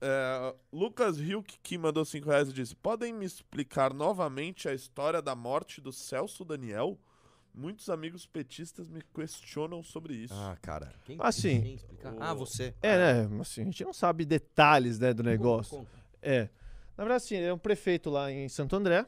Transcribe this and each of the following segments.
É, Lucas Hilk, que mandou 5 reais, disse: Podem me explicar novamente a história da morte do Celso Daniel? Muitos amigos petistas me questionam sobre isso. Ah, cara. Quem, assim, quem explicar? O... Ah, você. É, né? Assim, a gente não sabe detalhes né, do negócio. É. Na verdade, assim, ele é um prefeito lá em Santo André.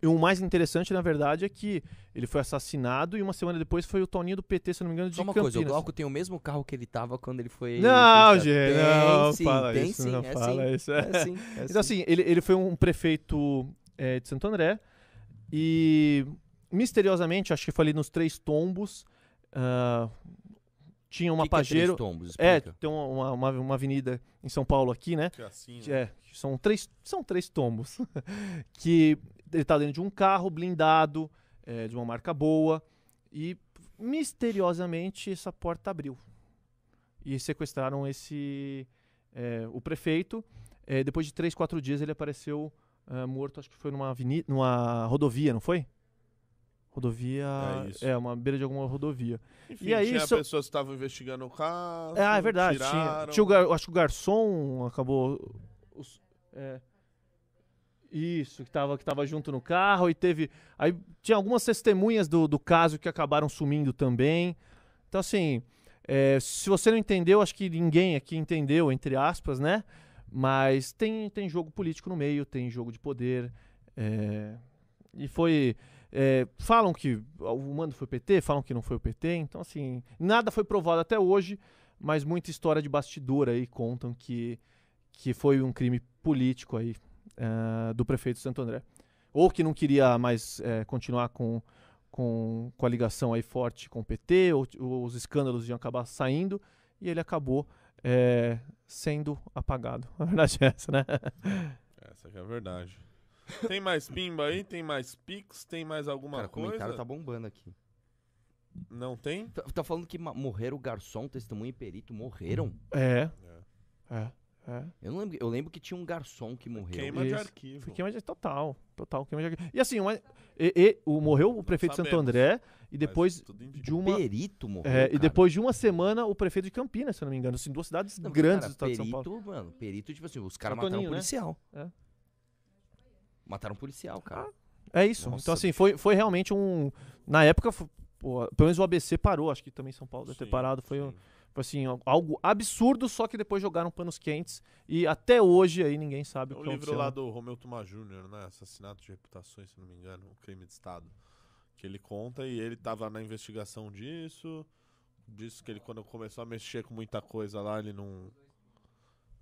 E o mais interessante, na verdade, é que ele foi assassinado e uma semana depois foi o Toninho do PT, se não me engano, de Só uma Campinas. coisa, o Glauco tem o mesmo carro que ele tava quando ele foi... Não, gente, não sim, fala tem isso, sim, não é fala sim, isso. É, é sim, é então assim, ele, ele foi um prefeito é, de Santo André e misteriosamente, acho que foi ali nos Três Tombos, uh, tinha uma que Pajero. Que é, tombos, é, tem uma, uma, uma, avenida em São Paulo aqui, né? Que é assim, né? É, são três, são três tombos. que ele tá dentro de um carro blindado, é, de uma marca boa, e misteriosamente essa porta abriu. E sequestraram esse é, o prefeito. É, depois de três, quatro dias ele apareceu é, morto, acho que foi numa, avenida, numa rodovia, não foi? Rodovia. É, é, uma beira de alguma rodovia. Enfim, e aí, tinha pessoas que estavam investigando o carro. É, é verdade. Tiraram... Tinha, tinha o gar... Acho que o garçom acabou. Os... É... Isso, que estava que tava junto no carro e teve. Aí tinha algumas testemunhas do, do caso que acabaram sumindo também. Então, assim, é, se você não entendeu, acho que ninguém aqui entendeu, entre aspas, né? Mas tem, tem jogo político no meio, tem jogo de poder. É, e foi. É, falam que o mando foi PT, falam que não foi o PT, então assim, nada foi provado até hoje, mas muita história de bastidor aí contam que, que foi um crime político aí eh, do prefeito de Santo André. Ou que não queria mais eh, continuar com, com, com a ligação aí forte com o PT, ou, os escândalos iam acabar saindo, e ele acabou eh, sendo apagado. A verdade é essa, né? Essa é a verdade. Tem mais pimba aí? Tem mais pix? Tem mais alguma Cara, coisa? O comentário tá bombando aqui. Não tem? Tá, tá falando que morreram o garçom, testemunha e perito. Morreram? É. É. é. É. Eu, não lembro, eu lembro que tinha um garçom que morreu. Queima Isso. de arquivo. Foi queima de total, total, queima de arquivo. E assim, uma, e, e, o, morreu o prefeito de Santo André e depois de uma perito morreu. É, e depois de uma semana o prefeito de Campinas, se eu não me engano, assim, duas cidades não, grandes cara, do estado perito, de São Paulo. mano, perito tipo assim, os caras mataram um né? policial. Né? É. Mataram um policial, cara. é isso. Então, Nossa, então assim, foi, foi realmente um na época foi, pô, pelo menos o ABC parou, acho que também São Paulo deve ter parado, foi Um, Tipo assim, algo absurdo, só que depois jogaram panos quentes e até hoje aí ninguém sabe é o que livro lá do Romeu Tuma Jr., né? Assassinato de Reputações, se não me engano, um crime de Estado. Que ele conta e ele tava na investigação disso. Disse que ele, quando começou a mexer com muita coisa lá, ele não.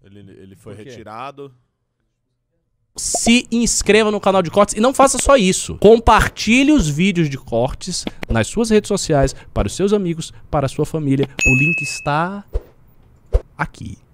Ele, ele foi retirado se inscreva no canal de cortes e não faça só isso. Compartilhe os vídeos de cortes nas suas redes sociais, para os seus amigos, para a sua família. O link está aqui.